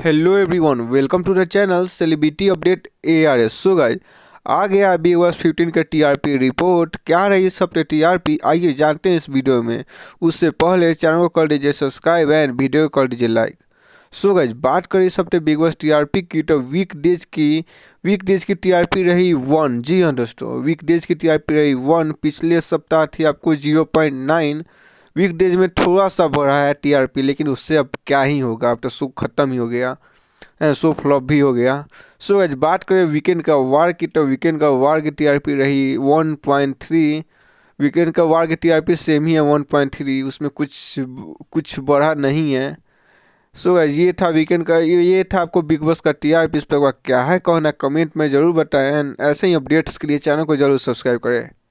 hello everyone welcome to the channel celebrity update A R S so guys आ गया Bigg Boss fifteen का TRP report क्या रही सब हफ्ते तो टीआरपी आइए जानते हैं इस वीडियो में उससे पहले चैनल को कर दीजिए सब्सक्राइब एंड वीडियो को कर दीजिए लाइक सो गाइज बात करें सब बिग बॉस टीआरपी की तो वीक डेज की वीक डेज की टीआरपी रही वन जी हाँ दोस्तों वीक डेज की टीआरपी रही वन पिछले सप्ताह थी आपको जीरो पॉइंट नाइन वीकडेज में थोड़ा सा बढ़ा है टीआरपी लेकिन उससे अब क्या ही होगा अब तो शो ख़त्म ही हो गया सो फ्लॉप भी हो गया सो आज बात करें वीकेंड का वार की तो वीकेंड का वार की टीआरपी रही 1.3 वीकेंड का वार की टीआरपी सेम ही है 1.3 उसमें कुछ कुछ बढ़ा नहीं है सो so, ये था वीकेंड का ये ये था आपको बिग बॉस का टी आर पी इस पर क्या है कहना कमेंट में ज़रूर बताएं ऐसे ही अपडेट्स के लिए चैनल को ज़रूर सब्सक्राइब करें